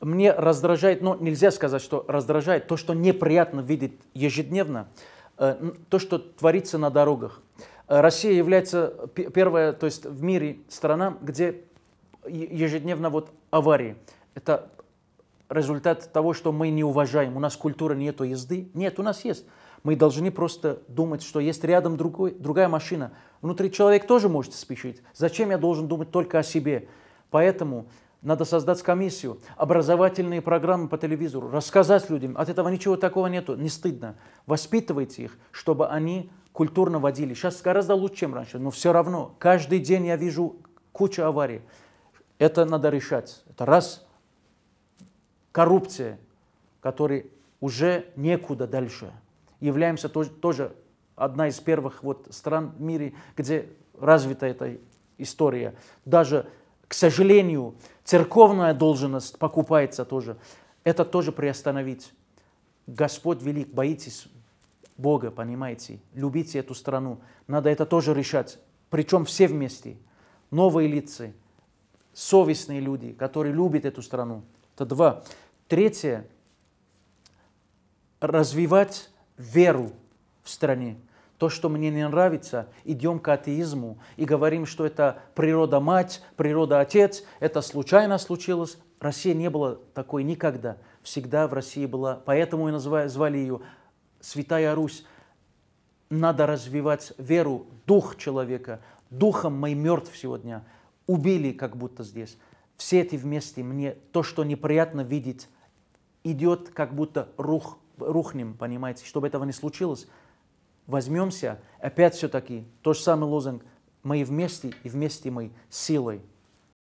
мне раздражает, но ну, нельзя сказать, что раздражает, то, что неприятно видеть ежедневно, э, то, что творится на дорогах. Э, Россия является первая, то есть в мире страна, где ежедневно вот аварии. Это результат того, что мы не уважаем. У нас культура нету езды. Нет, у нас есть. Мы должны просто думать, что есть рядом другой, другая машина. Внутри человек тоже может спешить. Зачем я должен думать только о себе? Поэтому надо создать комиссию, образовательные программы по телевизору, рассказать людям. От этого ничего такого нету, не стыдно. Воспитывайте их, чтобы они культурно водили. Сейчас гораздо лучше, чем раньше, но все равно. Каждый день я вижу кучу аварий. Это надо решать. Это раз. Коррупция, которой уже некуда дальше. Являемся тоже одна из первых вот стран в мире, где развита эта история. Даже к сожалению, церковная должность покупается тоже. Это тоже приостановить. Господь велик, боитесь Бога, понимаете, любите эту страну. Надо это тоже решать. Причем все вместе. Новые лица, совестные люди, которые любят эту страну. Это два. Третье. Развивать веру в стране то, что мне не нравится, идем к атеизму и говорим, что это природа мать, природа отец, это случайно случилось. России не было такой никогда. Всегда в России была, поэтому и называли, звали ее Святая Русь. Надо развивать веру, дух человека. Духом мы мертв сегодня. Убили как будто здесь. Все эти вместе мне, то, что неприятно видеть, идет как будто рух, рухнем, понимаете, чтобы этого не случилось возьмемся, опять все-таки, тот же самый лозунг, мы вместе и вместе мы силой.